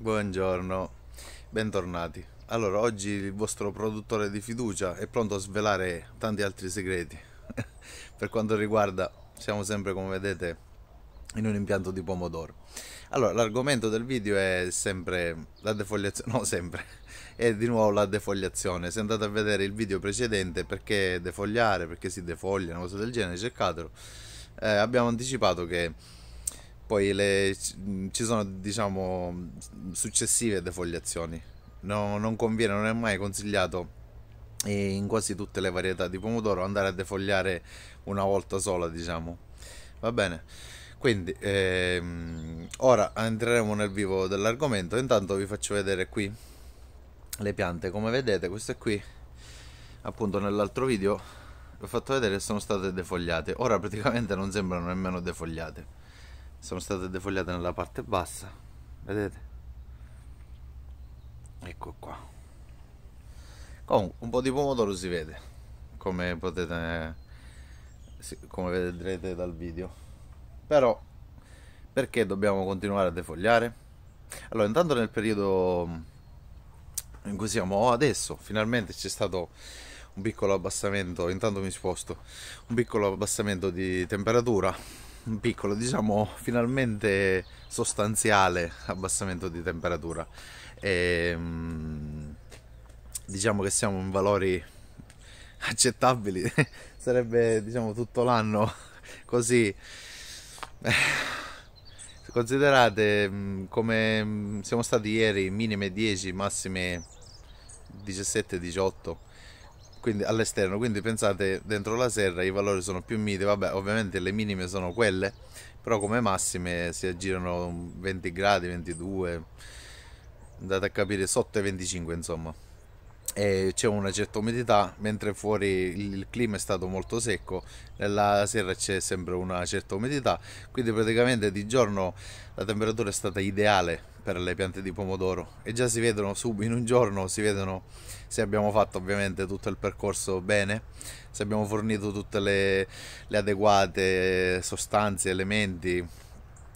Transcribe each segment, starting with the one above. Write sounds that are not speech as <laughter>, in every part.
Buongiorno, bentornati. Allora, oggi il vostro produttore di fiducia è pronto a svelare tanti altri segreti. <laughs> per quanto riguarda, siamo sempre come vedete in un impianto di pomodoro. Allora, l'argomento del video è sempre la defogliazione, <laughs> no sempre, è di nuovo la defogliazione. Se andate a vedere il video precedente perché defogliare, perché si defoglia, una cosa del genere, cercatelo. Eh, abbiamo anticipato che poi le, ci mm, sono diciamo mm, successive defogliazioni No, non conviene, non è mai consigliato in quasi tutte le varietà di pomodoro andare a defogliare una volta sola, diciamo. Va bene. Quindi ehm, ora entreremo nel vivo dell'argomento. Intanto vi faccio vedere qui le piante. Come vedete, queste qui appunto nell'altro video vi ho fatto vedere che sono state defogliate. Ora praticamente non sembrano nemmeno defogliate sono state defogliate nella parte bassa vedete ecco qua comunque un po' di pomodoro si vede come potete come vedrete dal video però perché dobbiamo continuare a defogliare allora intanto nel periodo in cui siamo adesso finalmente c'è stato un piccolo abbassamento intanto mi sposto un piccolo abbassamento di temperatura un piccolo, diciamo finalmente sostanziale abbassamento di temperatura. E, ehm, diciamo che siamo in valori accettabili, <laughs> sarebbe diciamo tutto l'anno così. Eh, considerate mm, come mm, siamo stati ieri minime 10, massime 17-18 quindi all'esterno, quindi pensate dentro la serra i valori sono più miti, vabbè ovviamente le minime sono quelle, però come massime si aggirano 20 gradi, 22, andate a capire sotto i 25 insomma e c'è una certa umidità, mentre fuori il clima è stato molto secco, nella sera c'è sempre una certa umidità, quindi praticamente di giorno la temperatura è stata ideale per le piante di pomodoro e già si vedono subito in un giorno, si vedono se abbiamo fatto ovviamente tutto il percorso bene, se abbiamo fornito tutte le, le adeguate sostanze, elementi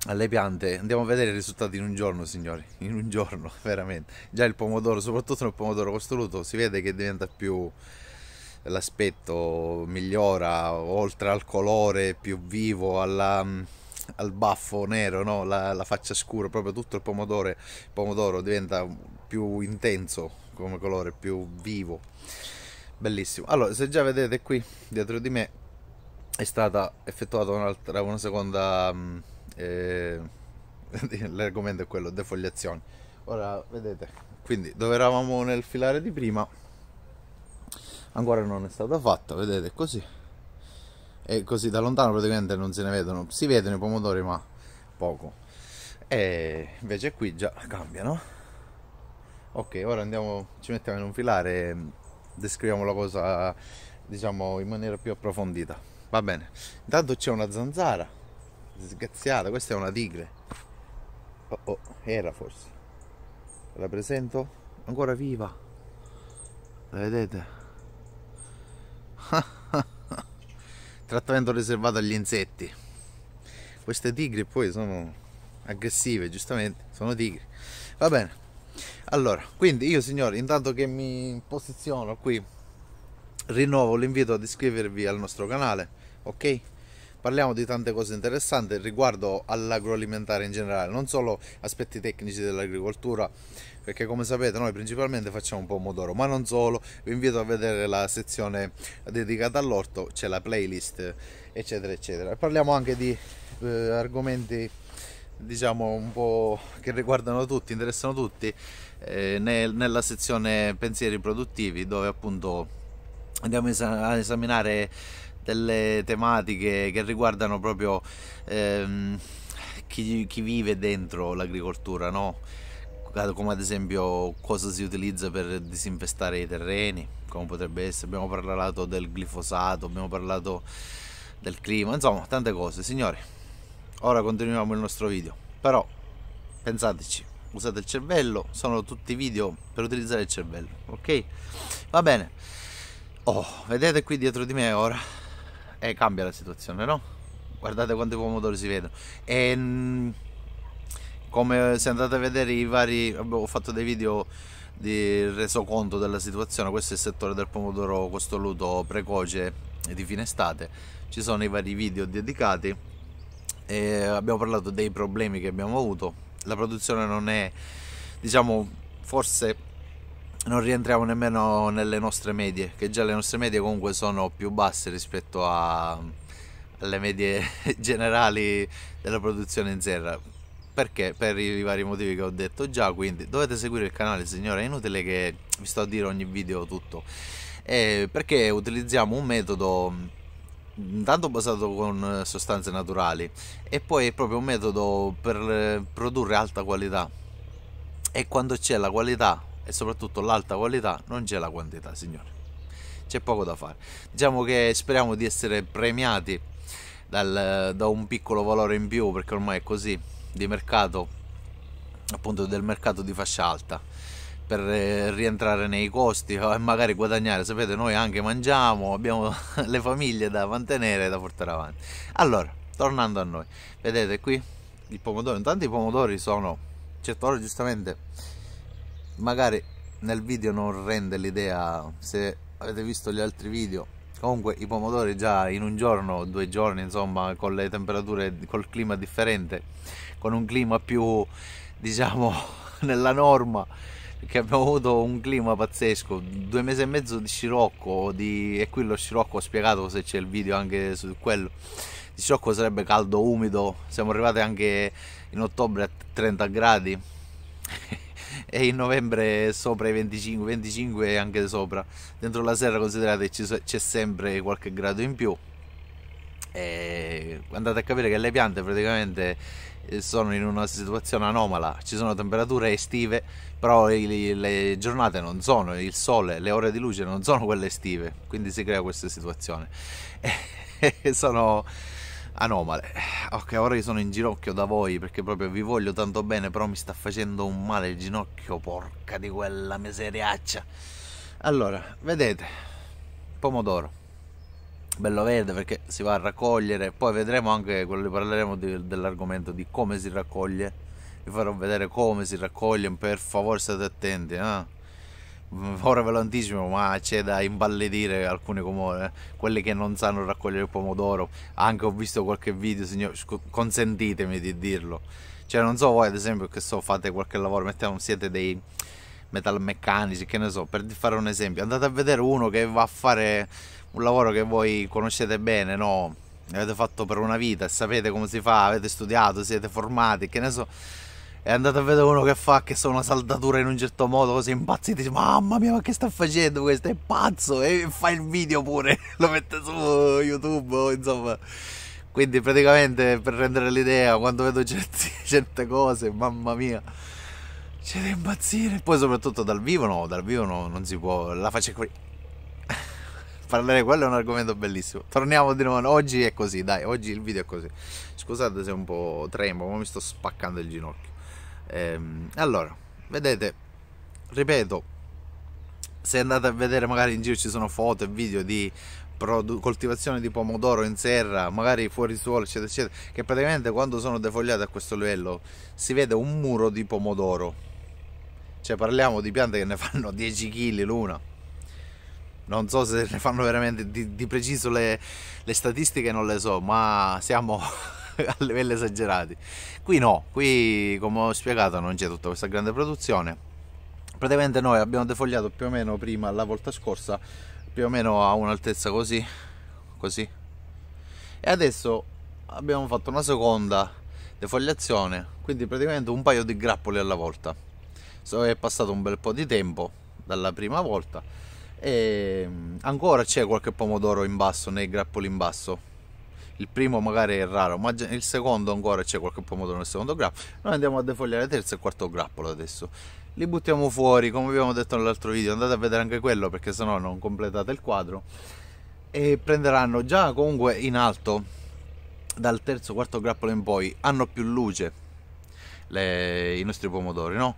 alle piante andiamo a vedere i risultati in un giorno signori in un giorno <laughs> veramente già il pomodoro soprattutto nel pomodoro costoluto si vede che diventa più l'aspetto migliora oltre al colore più vivo alla, al baffo nero no? la, la, faccia scura proprio tutto il pomodoro, il pomodoro diventa più intenso come colore più vivo bellissimo allora se già vedete qui dietro di me è stata effettuata un'altra una seconda eh, <laughs> l'argomento è quello, defogliazioni. Ora, vedete, quindi dove eravamo nel filare di prima, ancora non è stata fatta, vedete, così. E così da lontano praticamente non se ne vedono, si vedono i pomodori ma poco. E invece qui già cambiano. Ok, ora andiamo, ci mettiamo in un filare e descriviamo la cosa, diciamo, in maniera più approfondita. Va bene, intanto c'è una zanzara Disgraziata, questa è una tigre. Oh, oh, era forse. La presento? Ancora viva. La vedete? <laughs> Trattamento riservato agli insetti. Queste tigre poi sono aggressive, giustamente, sono tigri. Va bene. Allora, quindi io signori, intanto che mi posiziono qui, rinnovo l'invito ad iscrivervi al nostro canale, ok? parliamo di tante cose interessanti riguardo all'agroalimentare in generale, non solo aspetti tecnici dell'agricoltura, perché come sapete noi principalmente facciamo pomodoro, ma non solo, vi invito a vedere la sezione dedicata all'orto, c'è la playlist, eccetera, eccetera. Parliamo anche di eh, argomenti diciamo un po' che riguardano tutti, interessano tutti, eh, nel, nella sezione pensieri produttivi dove appunto andiamo a esaminare delle tematiche che riguardano proprio ehm, chi, chi, vive dentro l'agricoltura, no? come ad esempio cosa si utilizza per disinfestare i terreni, come potrebbe essere, abbiamo parlato del glifosato, abbiamo parlato del clima, insomma tante cose. Signori, ora continuiamo il nostro video, però pensateci, usate il cervello, sono tutti video per utilizzare il cervello, ok? Va bene. Oh, vedete qui dietro di me ora eh, cambia la situazione, no? Guardate quanti pomodori si vedono. E, mm, come se andate a vedere i vari... ho fatto dei video di resoconto della situazione, questo è il settore del pomodoro costoluto precoce di fine estate, ci sono i vari video dedicati e abbiamo parlato dei problemi che abbiamo avuto, la produzione non è diciamo forse non rientriamo nemmeno nelle nostre medie, che già le nostre medie comunque sono più basse rispetto a, alle medie <laughs> generali della produzione in serra. Perché? Per i vari motivi che ho detto già, quindi dovete seguire il canale signore, è inutile che vi sto a dire ogni video tutto. Eh, perché utilizziamo un metodo intanto basato con eh, sostanze naturali e poi è proprio un metodo per eh, produrre alta qualità. E quando c'è la qualità e soprattutto l'alta qualità, non c'è la quantità, signore C'è poco da fare. Diciamo che speriamo di essere premiati dal, da un piccolo valore in più, perché ormai è così, di mercato, appunto del mercato di fascia alta, per eh, rientrare nei costi eh, e magari guadagnare. Sapete, noi anche mangiamo, abbiamo <laughs> le famiglie da mantenere e da portare avanti. Allora, tornando a noi, vedete qui il pomodoro, intanto i pomodori sono, certo ora giustamente magari nel video non rende l'idea se avete visto gli altri video comunque i pomodori già in un giorno due giorni insomma con le temperature col clima differente con un clima più diciamo <laughs> nella norma perché abbiamo avuto un clima pazzesco due mesi e mezzo di scirocco di... e qui lo scirocco ho spiegato se c'è il video anche su quello di scirocco sarebbe caldo umido siamo arrivati anche in ottobre a 30 gradi e in novembre sopra i 25, 25 e anche sopra. Dentro la sera considerate c'è sempre qualche grado in più. E andate a capire che le piante praticamente eh, sono in una situazione anomala, ci sono temperature estive, però le giornate non sono, il sole, le ore di luce non sono quelle estive, quindi si crea questa situazione. <laughs> E sono anomale. Ah, eh, ok, ora io sono in ginocchio da voi perché proprio vi voglio tanto bene, però mi sta facendo un male il ginocchio, porca di quella miseriaccia. Allora, vedete, pomodoro. Bello verde perché si va a raccogliere, poi vedremo anche, parleremo di, dell'argomento di come si raccoglie. Vi farò vedere come si raccoglie, per favore state attenti, eh? ora velantissimo, ma c'è da imballidire alcune comode, eh. quelle che non sanno raccogliere il pomodoro. Anche ho visto qualche video, signor, consentitemi di dirlo. Cioè, non so voi, ad esempio, che so, fate qualche lavoro, mettiamo, siete dei metalmeccanici, che ne so, per fare un esempio, andate a vedere uno che va a fare un lavoro che voi conoscete bene, no? Avete fatto per una vita, sapete come si fa, avete studiato, siete formati, che ne so e andate a vedere uno che fa che sono una saldatura in un certo modo, così impazziti, mamma mia, ma che sta facendo questo? È pazzo! E fa il video pure, <laughs> lo mette su YouTube, insomma. Quindi praticamente per rendere l'idea, quando vedo certi, <laughs> certe cose, mamma mia, c'è da impazzire. Poi soprattutto dal vivo no, dal vivo no, non si può, la faccia qui. <laughs> Parlare quello è un argomento bellissimo. Torniamo di nuovo, oggi è così, dai, oggi il video è così. Scusate se un po' tremo, ma mi sto spaccando il ginocchio. Ehm, allora, vedete, ripeto, se andate a vedere magari in giro ci sono foto e video di coltivazione di pomodoro in serra, magari fuori suolo, eccetera, eccetera, che praticamente quando sono defogliate a questo livello si vede un muro di pomodoro. Cioè parliamo di piante che ne <laughs> fanno 10 kg l'una. Non so se ne fanno veramente di, di preciso le, le statistiche, non le so, ma siamo <laughs> a livelli esagerati. Qui no, qui come ho spiegato non c'è tutta questa grande produzione. Praticamente noi abbiamo defogliato più o meno prima la volta scorsa, più o meno a un'altezza così, così. E adesso abbiamo fatto una seconda defogliazione, quindi praticamente un paio di grappoli alla volta. So, è passato un bel po' di tempo dalla prima volta e mm, ancora c'è qualche pomodoro in basso, nei grappoli in basso il primo magari è raro ma il secondo ancora c'è qualche pomodoro nel secondo grappolo noi andiamo a defogliare il terzo e il quarto grappolo adesso li buttiamo fuori come abbiamo detto nell'altro video andate a vedere anche quello perché sennò non completate il quadro e prenderanno già comunque in alto dal terzo quarto grappolo in poi hanno più luce le, i nostri pomodori no?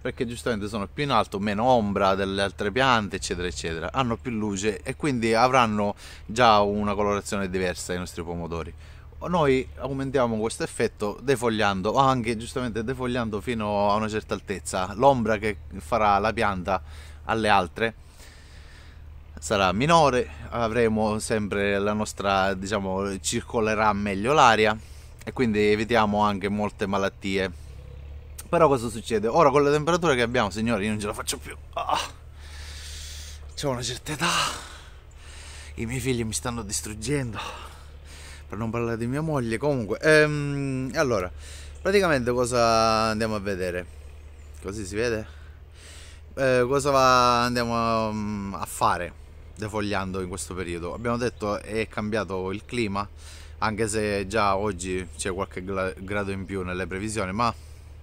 perché giustamente sono più in alto, meno ombra delle altre piante, eccetera, eccetera. Hanno più luce e quindi avranno già una colorazione diversa i nostri pomodori. Noi aumentiamo questo effetto defogliando, o anche giustamente defogliando fino a una certa altezza. L'ombra che farà la pianta alle altre sarà minore, avremo sempre la nostra, diciamo, circolerà meglio l'aria e quindi evitiamo anche molte malattie però cosa succede? Ora con le temperature che abbiamo, signori, io non ce la faccio più. Ah, c'ho una certa età. I miei figli mi stanno distruggendo. Per non parlare di mia moglie, comunque. Ehm, allora, praticamente cosa andiamo a vedere? Così si vede? Eh, cosa va, andiamo a, mm, a fare defogliando in questo periodo? Abbiamo detto è cambiato il clima, anche se già oggi c'è qualche grado in più nelle previsioni, ma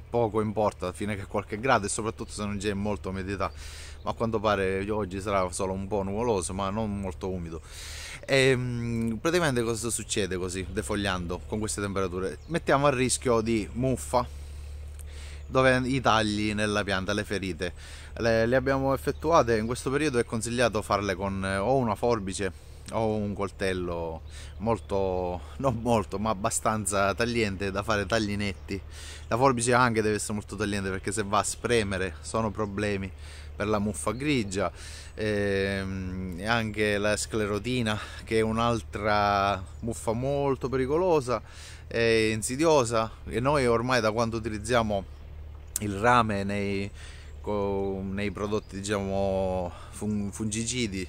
poco importa alla fine che qualche grado e soprattutto se non c'è molta umidità ma a quanto pare oggi sarà solo un po' nuvoloso ma non molto umido e ehm, praticamente cosa succede così defogliando con queste temperature mettiamo a rischio di muffa dove i tagli nella pianta, le ferite le, le abbiamo effettuate in questo periodo è consigliato farle con eh, o una forbice ho un coltello molto, non molto, ma abbastanza tagliente da fare tagli netti. La forbice anche deve essere molto tagliente perché se va a spremere sono problemi per la muffa grigia ehm, e anche la sclerotina che è un'altra muffa molto pericolosa e insidiosa e noi ormai da quando utilizziamo il rame nei, nei prodotti diciamo fungicidi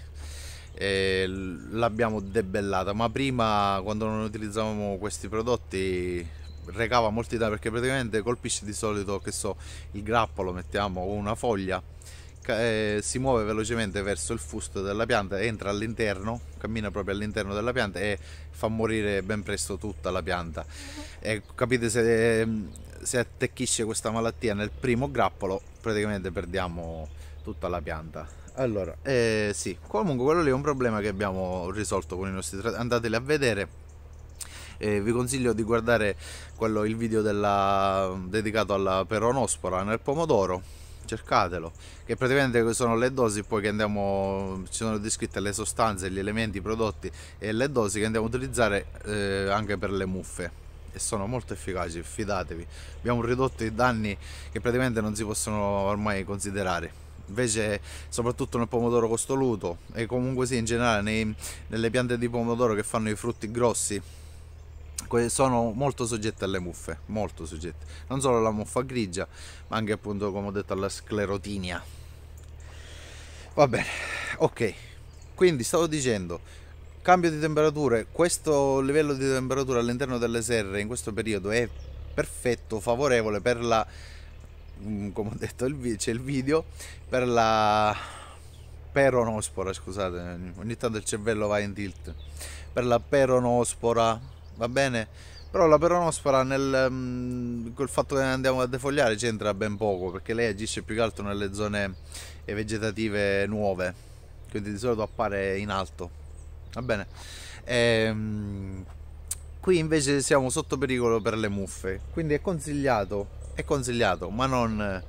l'abbiamo debellata ma prima quando non utilizzavamo questi prodotti recava molti danni perché praticamente colpisce di solito che so il grappolo mettiamo o una foglia eh, si muove velocemente verso il fusto della pianta entra all'interno cammina proprio all'interno della pianta e fa morire ben presto tutta la pianta e capite se, ehm, se attecchisce questa malattia nel primo grappolo praticamente perdiamo tutta la pianta allora, eh, sì, comunque quello lì è un problema che abbiamo risolto con i nostri tratti. Andateli a vedere. Eh, vi consiglio di guardare quello, il video della, dedicato alla peronospora nel pomodoro. Cercatelo, che praticamente sono le dosi poi che andiamo, ci sono descritte le sostanze, gli elementi, i prodotti e le dosi che andiamo a utilizzare eh, anche per le muffe e sono molto efficaci, fidatevi. Abbiamo ridotto i danni che praticamente non si possono ormai considerare invece soprattutto nel pomodoro costoluto e comunque sì in generale nei, nelle piante di pomodoro che fanno i frutti grossi sono molto soggette alle muffe, molto soggette, non solo alla muffa grigia, ma anche appunto come ho detto alla sclerotinia. Va bene, ok, quindi stavo dicendo, cambio di temperature, questo livello di temperatura all'interno delle serre in questo periodo è perfetto, favorevole per la Mm, come ho detto c'è il video per la peronospora scusate ogni tanto il cervello va in tilt per la peronospora va bene però la peronospora nel, mm, col fatto che andiamo a defogliare c'entra ben poco perché lei agisce più che altro nelle zone eh, vegetative nuove quindi di solito appare in alto va bene ehm, qui invece siamo sotto pericolo per le muffe quindi è consigliato è consigliato, ma non eh,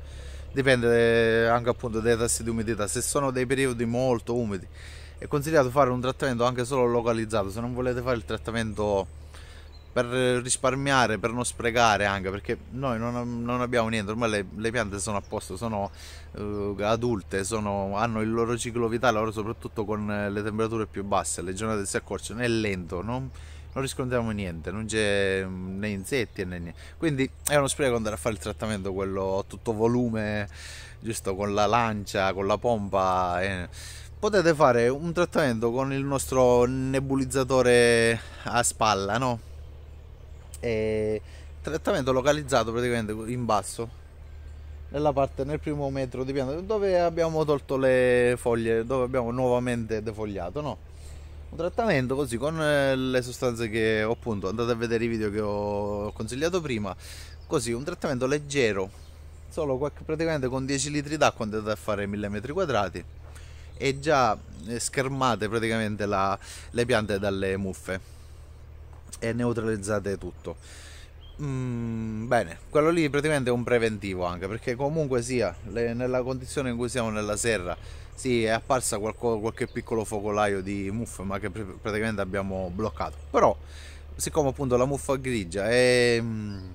dipende eh, anche appunto dai tassi di umidità. Se sono dei periodi molto umidi è consigliato fare un trattamento anche solo localizzato, se non volete fare il trattamento per risparmiare, per non sprecare anche, perché noi non, non abbiamo niente, ormai le, le, piante sono a posto, sono uh, adulte, sono, hanno il loro ciclo vitale, ora soprattutto con le temperature più basse, le giornate si accorciano, è lento, non non riscontriamo niente, non c'è mm, né insetti né niente. Quindi è uno spreco andare a fare il trattamento quello a tutto volume, giusto con la lancia, con la pompa. Eh. Potete fare un trattamento con il nostro nebulizzatore a spalla, no? E trattamento localizzato praticamente in basso nella parte nel primo metro di pianta dove abbiamo tolto le foglie dove abbiamo nuovamente defogliato no? un trattamento così con eh, le sostanze che ho appunto andate a vedere i video che ho consigliato prima così un trattamento leggero solo praticamente con 10 litri d'acqua andate a fare 1000 metri quadrati e già eh, schermate praticamente la, le piante dalle muffe e neutralizzate tutto mm, bene quello lì praticamente è un preventivo anche perché comunque sia le, nella condizione in cui siamo nella serra sì, è apparsa qualco, qualche piccolo focolaio di muffe, ma che pr praticamente abbiamo bloccato. Però, siccome appunto la muffa grigia è mh, mm,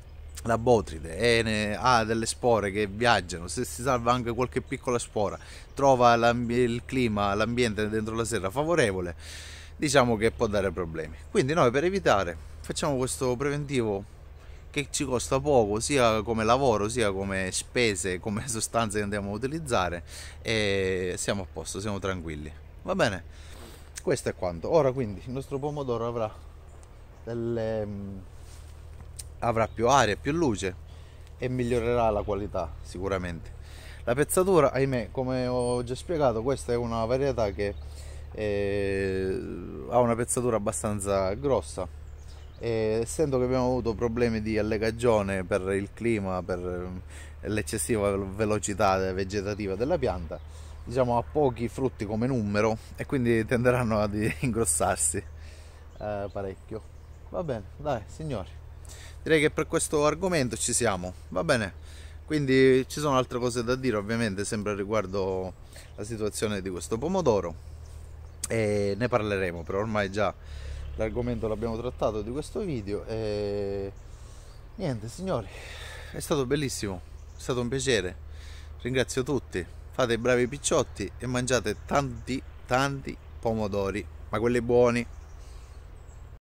la botride e ha delle spore che viaggiano, se si salva anche qualche piccola spora, trova il clima, l'ambiente dentro la serra favorevole, diciamo che può dare problemi. Quindi noi per evitare facciamo questo preventivo che ci costa poco sia come lavoro sia come spese, <laughs> come sostanze che andiamo a utilizzare e siamo a posto, siamo tranquilli. Va bene, questo è quanto. Ora quindi il nostro pomodoro avrà, delle, mm, avrà più aria, più luce e migliorerà la qualità sicuramente. La pezzatura, ahimè, come ho già spiegato, questa è una varietà che eh, ha una pezzatura abbastanza grossa e essendo che abbiamo avuto problemi di allegagione per il clima, per ehm, l'eccessiva velocità vegetativa della pianta, diciamo ha pochi frutti come numero e quindi tenderanno ad ingrossarsi eh, parecchio. Va bene, dai signori, direi che per questo argomento ci siamo, va bene. Quindi ci sono altre cose da dire ovviamente sempre riguardo la situazione di questo pomodoro e ne parleremo, però ormai già l'argomento l'abbiamo trattato di questo video e niente signori è stato bellissimo è stato un piacere ringrazio tutti fate i bravi picciotti e mangiate tanti tanti pomodori ma quelli buoni